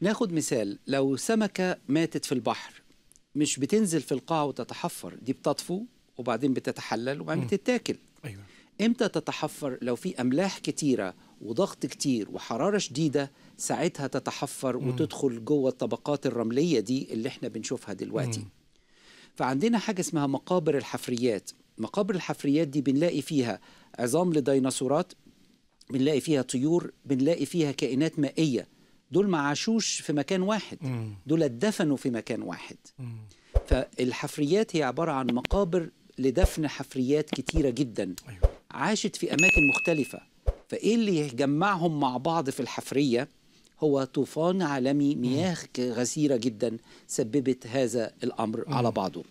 ناخد مثال لو سمكة ماتت في البحر مش بتنزل في القاع وتتحفر دي بتطفو وبعدين بتتحلل وبعدين بتتاكل أيوة. امتى تتحفر لو في املاح كتيره وضغط كتير وحراره شديده ساعتها تتحفر مم. وتدخل جوه الطبقات الرمليه دي اللي احنا بنشوفها دلوقتي مم. فعندنا حاجه اسمها مقابر الحفريات مقابر الحفريات دي بنلاقي فيها عظام لديناصورات بنلاقي فيها طيور بنلاقي فيها كائنات مائيه دول ما عاشوش في مكان واحد دول اتدفنوا في مكان واحد فالحفريات هي عبارة عن مقابر لدفن حفريات كتيرة جدا أيوة. عاشت في أماكن مختلفة فإيه اللي يجمعهم مع بعض في الحفرية هو طوفان عالمي مياه غزيرة جدا سببت هذا الأمر على بعضه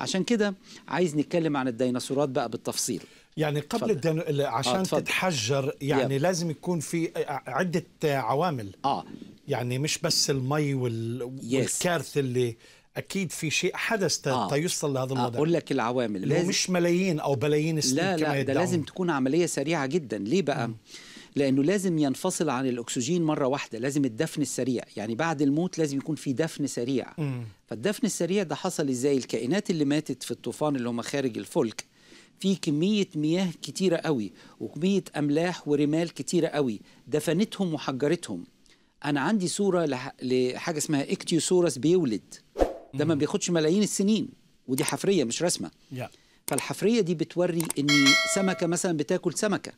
عشان كده عايز نتكلم عن الديناصورات بقى بالتفصيل يعني قبل الدن... آه، عشان آه تتحجر يعني يب. لازم يكون في عده عوامل اه يعني مش بس المي وال... والكارث اللي اكيد في شيء حدث آه. يوصل لهذا آه، المدى اقول لك العوامل لازم... مش ملايين او بلايين السنين لا لا كما ده لازم تكون عمليه سريعه جدا ليه بقى م. لانه لازم ينفصل عن الاكسجين مره واحده لازم الدفن السريع يعني بعد الموت لازم يكون في دفن سريع م. فالدفن السريع ده حصل ازاي الكائنات اللي ماتت في الطوفان اللي هم خارج الفلك في كمية مياه كتيرة قوي وكمية أملاح ورمال كتيرة قوي دفنتهم وحجرتهم أنا عندي صورة لح... لحاجة اسمها إكتيوسورس بيولد ده ما بياخدش ملايين السنين ودي حفرية مش رسمة yeah. فالحفرية دي بتوري إن سمكة مثلا بتاكل سمكة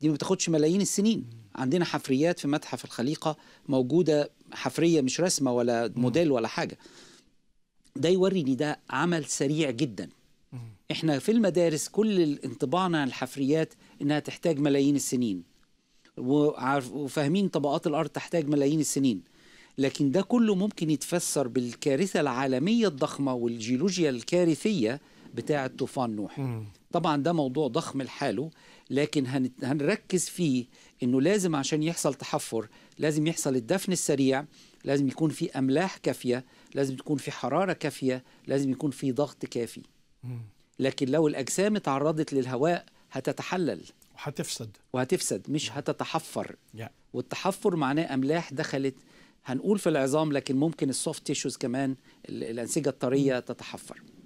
دي ما بتاخدش ملايين السنين عندنا حفريات في متحف الخليقه موجوده حفريه مش رسمه ولا موديل ولا حاجه ده يوريني ده عمل سريع جدا احنا في المدارس كل انطباعنا عن الحفريات انها تحتاج ملايين السنين وفاهمين طبقات الارض تحتاج ملايين السنين لكن ده كله ممكن يتفسر بالكارثه العالميه الضخمه والجيولوجيا الكارثيه بتاعه طوفان نوح طبعا ده موضوع ضخم لحاله لكن هنركز فيه انه لازم عشان يحصل تحفر لازم يحصل الدفن السريع لازم يكون في املاح كافيه لازم تكون في حراره كافيه لازم يكون في ضغط كافي لكن لو الاجسام اتعرضت للهواء هتتحلل وهتفسد وهتفسد مش نعم. هتتحفر والتحفر معناه املاح دخلت هنقول في العظام لكن ممكن السوفت تيشوز كمان الانسجه الطريه تتحفر